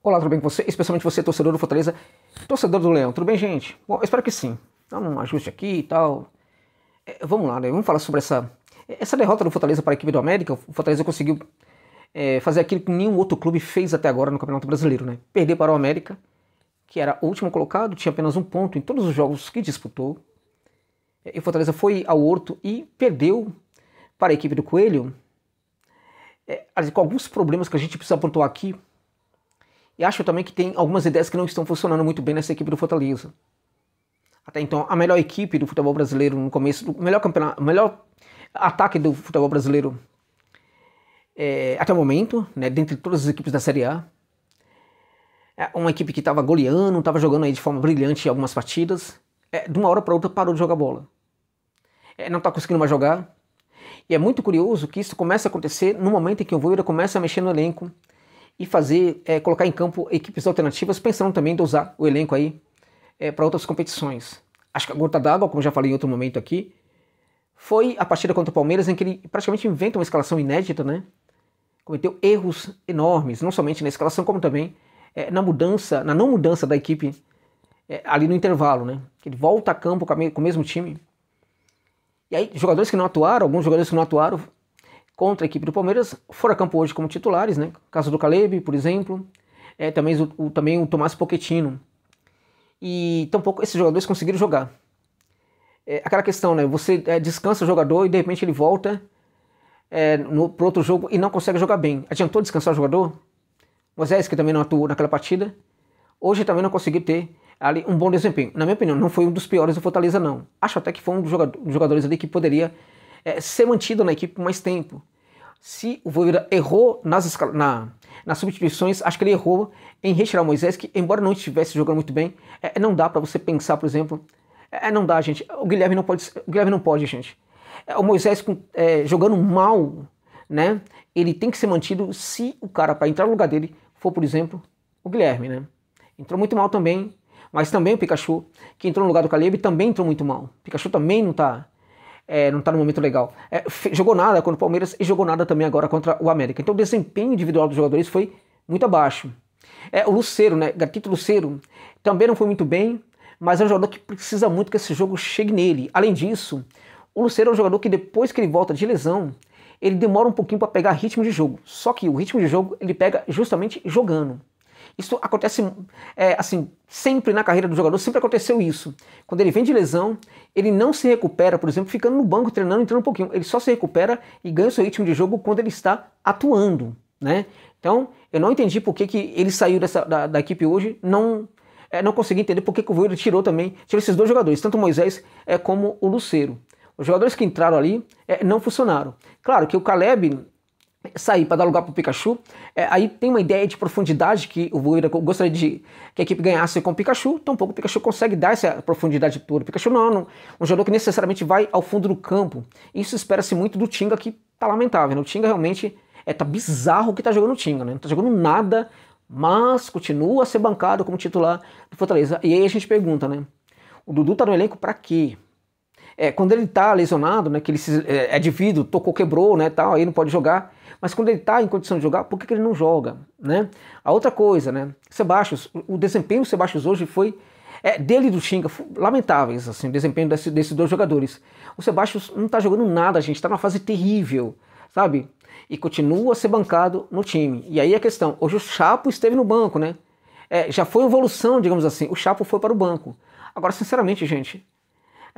Olá, tudo bem com você? Especialmente você, torcedor do Fortaleza, torcedor do Leão. Tudo bem, gente? Bom, espero que sim. Dá um ajuste aqui e tal. É, vamos lá, né? Vamos falar sobre essa, essa derrota do Fortaleza para a equipe do América. O Fortaleza conseguiu é, fazer aquilo que nenhum outro clube fez até agora no Campeonato Brasileiro, né? Perder para o América, que era o último colocado, tinha apenas um ponto em todos os jogos que disputou. É, e o Fortaleza foi ao Horto e perdeu para a equipe do Coelho. É, com alguns problemas que a gente precisa pontuar aqui e acho também que tem algumas ideias que não estão funcionando muito bem nessa equipe do Fortaleza. Até então, a melhor equipe do futebol brasileiro no começo, o melhor campeonato, melhor ataque do futebol brasileiro é, até o momento, né, dentre todas as equipes da Série A. É uma equipe que estava goleando, estava jogando aí de forma brilhante em algumas partidas, é, de uma hora para outra parou de jogar bola. É, não está conseguindo mais jogar. E é muito curioso que isso começa a acontecer no momento em que o Voeira começa a mexer no elenco, e fazer é, colocar em campo equipes alternativas, pensando também em usar o elenco aí é, para outras competições. Acho que a gota d'água, como já falei em outro momento aqui, foi a partida contra o Palmeiras em que ele praticamente inventa uma escalação inédita, né? Cometeu erros enormes, não somente na escalação, como também é, na mudança, na não mudança da equipe é, ali no intervalo, né? Ele volta a campo com, a com o mesmo time. E aí, jogadores que não atuaram, alguns jogadores que não atuaram, contra a equipe do Palmeiras, fora campo hoje como titulares, né? Caso do Caleb, por exemplo, é, também, o, também o Tomás Pochettino. E tampouco esses jogadores conseguiram jogar. É aquela questão, né? Você é, descansa o jogador e de repente ele volta é, no, outro jogo e não consegue jogar bem. Adiantou descansar o jogador? Moisés, que também não atuou naquela partida, hoje também não conseguiu ter ali um bom desempenho. Na minha opinião, não foi um dos piores do Fortaleza, não. Acho até que foi um dos jogadores ali que poderia é, ser mantido na equipe por mais tempo se o Voivoda errou nas, na, nas substituições, acho que ele errou em retirar o Moisés, que embora não estivesse jogando muito bem, é, não dá para você pensar, por exemplo, é, é, não dá, gente. O Guilherme não pode, o Guilherme não pode, gente. É, o Moisés é, jogando mal, né? Ele tem que ser mantido se o cara para entrar no lugar dele for, por exemplo, o Guilherme, né? Entrou muito mal também, mas também o Pikachu, que entrou no lugar do Caleb, também entrou muito mal. O Pikachu também não tá é, não está no momento legal. É, jogou nada contra o Palmeiras e jogou nada também agora contra o América. Então o desempenho individual dos jogadores foi muito abaixo. É, o Luceiro, né? Gatito Luceiro também não foi muito bem, mas é um jogador que precisa muito que esse jogo chegue nele. Além disso, o Luceiro é um jogador que depois que ele volta de lesão, ele demora um pouquinho para pegar ritmo de jogo. Só que o ritmo de jogo ele pega justamente jogando. Isso acontece é, assim sempre na carreira do jogador, sempre aconteceu isso. Quando ele vem de lesão, ele não se recupera, por exemplo, ficando no banco, treinando, entrando um pouquinho. Ele só se recupera e ganha o seu ritmo de jogo quando ele está atuando. Né? Então, eu não entendi por que, que ele saiu dessa, da, da equipe hoje, não é, não consegui entender por que, que o Voeiro tirou também, tirou esses dois jogadores, tanto o Moisés é, como o Luceiro. Os jogadores que entraram ali é, não funcionaram. Claro que o Caleb sair para dar lugar para o Pikachu. É, aí tem uma ideia de profundidade que o Voira gostaria de que a equipe ganhasse com o Pikachu. Tampouco o Pikachu consegue dar essa profundidade toda. O Pikachu não, não um jogador que necessariamente vai ao fundo do campo. Isso espera-se muito do Tinga, que tá lamentável. Né? O Tinga realmente é, tá bizarro que tá jogando o Tinga, né? Não tá jogando nada, mas continua a ser bancado como titular do Fortaleza. E aí a gente pergunta, né? O Dudu tá no elenco para quê? É, quando ele tá lesionado, né, que ele se, é, é de vidro, tocou, quebrou, né, tal, aí não pode jogar mas quando ele está em condição de jogar, por que, que, ele não joga? Né? A outra coisa, né? Sebastios, o desempenho do Sebastios hoje foi é, dele e do Xinga, lamentáveis, assim, o desempenho desse, desses dois jogadores. O Sebastios não está jogando nada, gente, está numa fase terrível, sabe? E continua a ser bancado no time. E aí a questão, hoje o Chapo esteve no banco, né? É, já foi evolução, digamos assim, o Chapo foi para o banco. Agora, sinceramente, gente,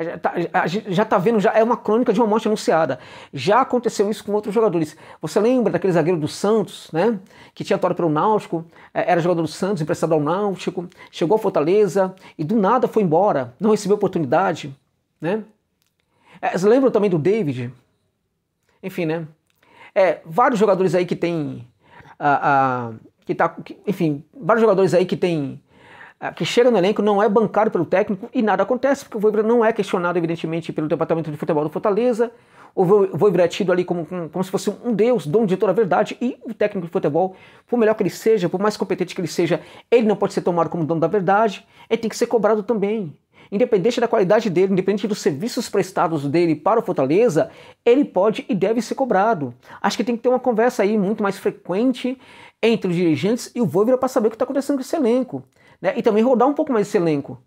é, já está tá vendo, já é uma crônica de uma morte anunciada. Já aconteceu isso com outros jogadores. Você lembra daquele zagueiro do Santos, né? Que tinha atuado pelo Náutico, é, era jogador do Santos, emprestado ao Náutico, chegou ao Fortaleza e do nada foi embora, não recebeu oportunidade, né? É, você lembram também do David? Enfim, né? É, vários jogadores aí que tem. Ah, ah, que tá, que, enfim, vários jogadores aí que tem ah, que chega no elenco, não é bancado pelo técnico e nada acontece, porque o Voivoda não é questionado, evidentemente, pelo departamento de futebol do Fortaleza. O Voivoda é tido ali como, como, como, se fosse um deus, dono de toda a verdade, e o técnico de futebol, por melhor que ele seja, por mais competente que ele seja, ele não pode ser tomado como dono da verdade, ele tem que ser cobrado também. Independente da qualidade dele, independente dos serviços prestados dele para o Fortaleza, ele pode e deve ser cobrado. Acho que tem que ter uma conversa aí muito mais frequente entre os dirigentes e o Voivoda para saber o que está acontecendo com esse elenco. Né? E também rodar um pouco mais esse elenco.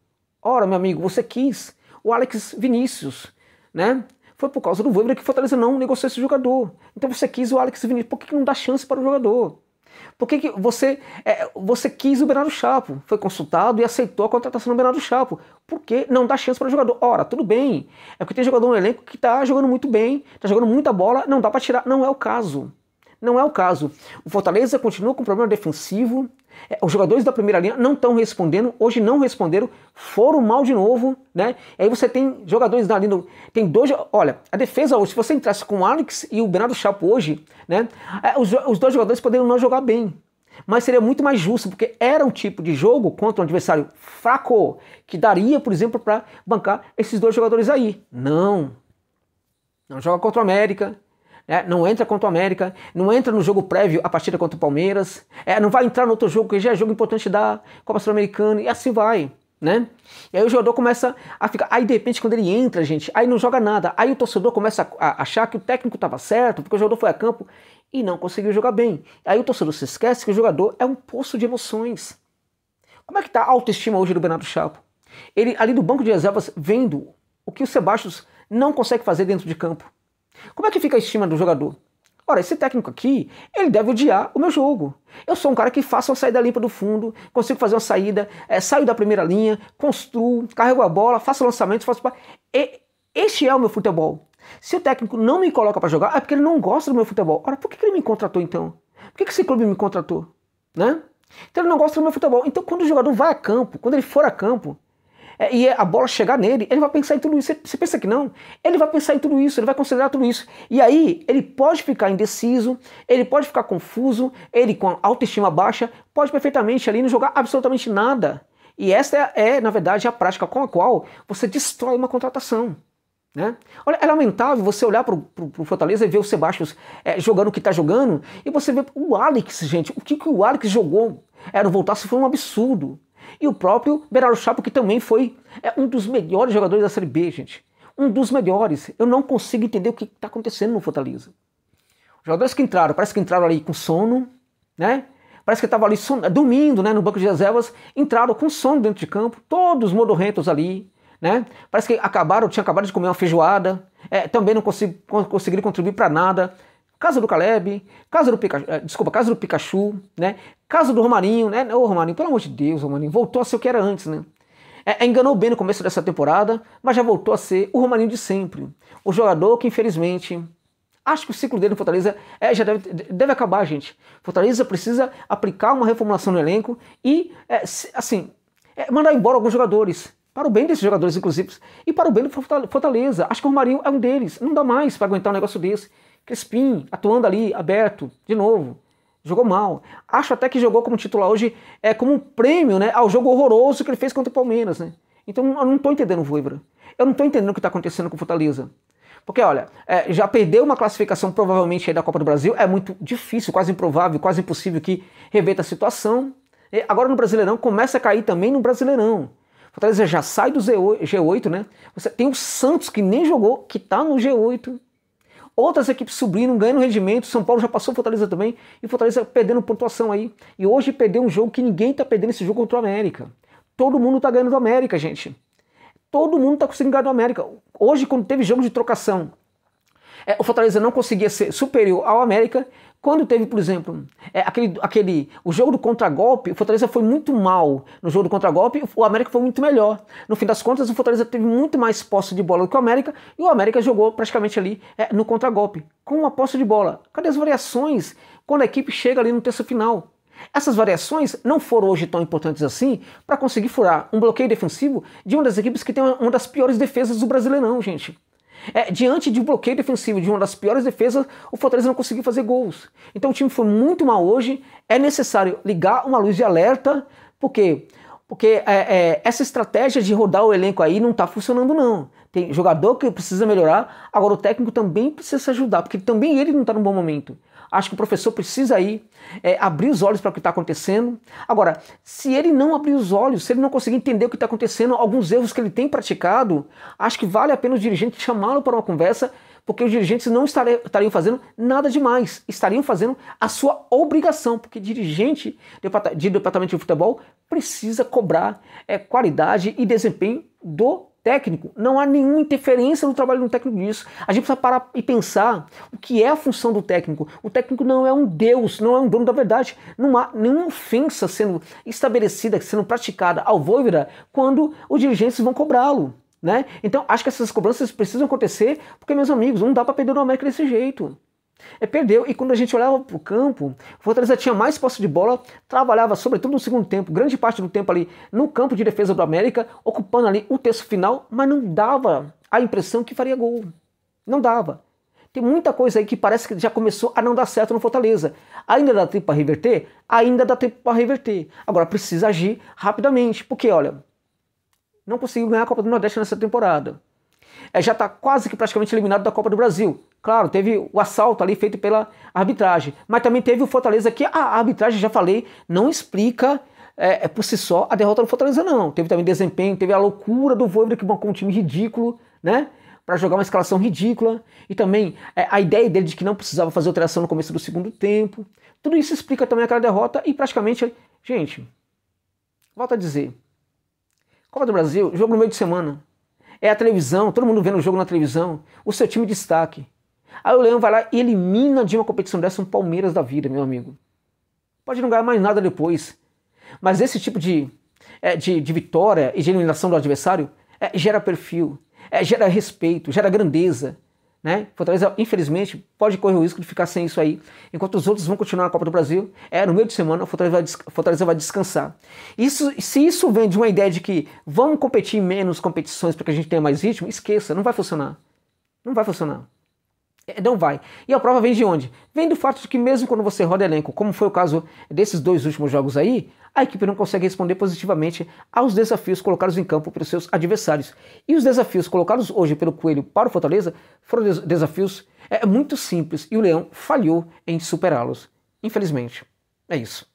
Ora, meu amigo, você quis o Alex Vinícius, né? Foi por causa do Voivoda que o Fortaleza não negociou esse jogador. Então você quis o Alex Vinícius, por que, que não dá chance para o jogador? Por que, que você, é, você quis o Bernardo Chapo? Foi consultado e aceitou a contratação do Bernardo Chapo. Por que não dá chance para o jogador? Ora, tudo bem. É porque tem jogador no elenco que está jogando muito bem, está jogando muita bola, não dá para tirar. Não é o caso. Não é o caso. O Fortaleza continua com problema defensivo, é, os jogadores da primeira linha não estão respondendo, hoje não responderam, foram mal de novo, né? Aí você tem jogadores da linha, tem dois, olha, a defesa hoje, se você entrasse com o Alex e o Bernardo Chapo hoje, né? É, os, os dois jogadores poderiam não jogar bem, mas seria muito mais justo, porque era um tipo de jogo contra um adversário fraco, que daria, por exemplo, para bancar esses dois jogadores aí. Não, não joga contra o América, né? não entra contra o América, não entra no jogo prévio a partida contra o Palmeiras, é, não vai entrar no outro jogo que já é jogo importante da Copa Sul-Americana e assim vai. Né? E aí o jogador começa a ficar. Aí de repente, quando ele entra, gente, aí não joga nada. Aí o torcedor começa a achar que o técnico estava certo, porque o jogador foi a campo e não conseguiu jogar bem. Aí o torcedor se esquece que o jogador é um poço de emoções. Como é que está a autoestima hoje do Bernardo Chapo? Ele ali do banco de reservas vendo o que o Sebastião não consegue fazer dentro de campo. Como é que fica a estima do jogador? Ora, esse técnico aqui, ele deve odiar o meu jogo. Eu sou um cara que faço uma saída limpa do fundo, consigo fazer uma saída, é, saio da primeira linha, construo, carrego a bola, faço lançamentos, faço. E, este é o meu futebol. Se o técnico não me coloca para jogar, é porque ele não gosta do meu futebol. Ora, por que, que ele me contratou então? Por que, que esse clube me contratou? Né? Então ele não gosta do meu futebol. Então quando o jogador vai a campo, quando ele for a campo, é, e a bola chegar nele, ele vai pensar em tudo isso. Você pensa que não? Ele vai pensar em tudo isso, ele vai considerar tudo isso. E aí, ele pode ficar indeciso, ele pode ficar confuso, ele com autoestima baixa, pode perfeitamente ali não jogar absolutamente nada. E essa é, é, na verdade, a prática com a qual você destrói uma contratação. Né? Olha, é lamentável você olhar para o Fortaleza e ver o Sebastião é, jogando o que está jogando e você ver o Alex, gente, o que, que o Alex jogou era voltar se foi um absurdo. E o próprio Berardo Chapo, que também foi é, um dos melhores jogadores da Série B, gente. Um dos melhores. Eu não consigo entender o que está acontecendo no Fortaleza. Os jogadores que entraram, parece que entraram ali com sono, né? Parece que estavam ali son... dormindo, né, no banco de reservas, entraram com sono dentro de campo, todos modorrentos ali, né? Parece que acabaram, tinha acabado de comer uma feijoada, é, também não conseguiram contribuir para nada. Casa do Caleb, casa do Pikachu, eh, desculpa, casa do Pikachu, né? Casa do Romarinho, né? Ô Romarinho, pelo amor de Deus, Romarinho, voltou a ser o que era antes, né? É, é, enganou bem no começo dessa temporada, mas já voltou a ser o Romarinho de sempre. O jogador que, infelizmente, acho que o ciclo dele no Fortaleza é, já deve, deve acabar, gente. Fortaleza precisa aplicar uma reformulação no elenco e, é, assim, é, mandar embora alguns jogadores. Para o bem desses jogadores, inclusive, e para o bem do Fortaleza. Acho que o Romarinho é um deles. Não dá mais para aguentar um negócio desse. Crispim atuando ali, aberto, de novo. Jogou mal. Acho até que jogou como titular hoje, é como um prêmio né, ao jogo horroroso que ele fez contra o Palmeiras. Né? Então eu não estou entendendo o Voivoda. Eu não estou entendendo o que está acontecendo com o Fortaleza. Porque, olha, é, já perdeu uma classificação provavelmente da Copa do Brasil. É muito difícil, quase improvável, quase impossível que reverta a situação. E agora no Brasileirão começa a cair também no Brasileirão. Fortaleza já sai do G8, né? Você tem o Santos que nem jogou, que está no G8. Outras equipes subindo, ganhando rendimento. São Paulo já passou Fortaleza também. E Fortaleza perdendo pontuação aí. E hoje perdeu um jogo que ninguém está perdendo esse jogo contra o América. Todo mundo está ganhando do América, gente. Todo mundo está conseguindo ganhar do América. Hoje, quando teve jogo de trocação, é, o Fortaleza não conseguia ser superior ao América. Quando teve, por exemplo, é, aquele, aquele, o jogo do contragolpe, o Fortaleza foi muito mal no jogo do contragolpe, o América foi muito melhor. No fim das contas, o Fortaleza teve muito mais posse de bola do que o América e o América jogou praticamente ali é, no contragolpe, com uma posse de bola. Cadê as variações quando a equipe chega ali no terço final? Essas variações não foram hoje tão importantes assim para conseguir furar um bloqueio defensivo de uma das equipes que tem uma das piores defesas do Brasileirão, gente. É, diante de um bloqueio defensivo, de uma das piores defesas, o Fortaleza não conseguiu fazer gols. Então o time foi muito mal hoje. É necessário ligar uma luz de alerta, porque porque é, é, essa estratégia de rodar o elenco aí não está funcionando não. Tem jogador que precisa melhorar, agora o técnico também precisa se ajudar, porque também ele não está num bom momento. Acho que o professor precisa aí é, abrir os olhos para o que está acontecendo. Agora, se ele não abrir os olhos, se ele não conseguir entender o que está acontecendo, alguns erros que ele tem praticado, acho que vale a pena o dirigente chamá-lo para uma conversa, porque os dirigentes não estariam, fazendo nada demais, estariam fazendo a sua obrigação, porque dirigente de departamento de futebol precisa cobrar é, qualidade e desempenho do técnico, não há nenhuma interferência no trabalho do técnico nisso. A gente precisa parar e pensar o que é a função do técnico. O técnico não é um deus, não é um dono da verdade. Não há nenhuma ofensa sendo estabelecida, sendo praticada ao Voivoda quando os dirigentes vão cobrá-lo. Né? Então, acho que essas cobranças precisam acontecer, porque, meus amigos, não dá para perder o América desse jeito. É, perdeu. E quando a gente olhava para o campo, o Fortaleza tinha mais posse de bola, trabalhava sobretudo no segundo tempo, grande parte do tempo ali no campo de defesa do América, ocupando ali o terço final, mas não dava a impressão que faria gol. Não dava. Tem muita coisa aí que parece que já começou a não dar certo no Fortaleza. Ainda dá tempo para reverter? Ainda dá tempo para reverter. Agora precisa agir rapidamente, porque olha, não conseguiu ganhar a Copa do Nordeste nessa temporada. É, já está quase que praticamente eliminado da Copa do Brasil. Claro, teve o assalto ali feito pela arbitragem, mas também teve o Fortaleza que a arbitragem, já falei, não explica é, é por si só a derrota do Fortaleza, não. Teve também desempenho, teve a loucura do Voivoda que bancou um time ridículo, né? Para jogar uma escalação ridícula. E também é, a ideia dele de que não precisava fazer alteração no começo do segundo tempo. Tudo isso explica também aquela derrota e praticamente. Gente, volta a dizer. Copa do Brasil, jogo no meio de semana. É a televisão, todo mundo vendo o jogo na televisão. O seu time de destaque. Aí o Leão vai lá e elimina de uma competição dessa um Palmeiras da vida, meu amigo. Pode não ganhar mais nada depois. Mas esse tipo de, é, de, de vitória e de eliminação do adversário é, gera perfil, é, gera respeito, gera grandeza. Né? Fortaleza, infelizmente, pode correr o risco de ficar sem isso aí. Enquanto os outros vão continuar na Copa do Brasil, é no meio de semana, o Fortaleza vai, Fortaleza vai descansar. Isso, se isso vem de uma ideia de que vamos competir em menos competições para que a gente tenha mais ritmo, esqueça, não vai funcionar. Não vai funcionar. É, não vai. E a prova vem de onde? Vem do fato de que mesmo quando você roda elenco, como foi o caso desses dois últimos jogos aí, a equipe não consegue responder positivamente aos desafios colocados em campo pelos seus adversários. E os desafios colocados hoje pelo Coelho para o Fortaleza foram des desafios é, muito simples e o Leão falhou em superá-los. Infelizmente. É isso.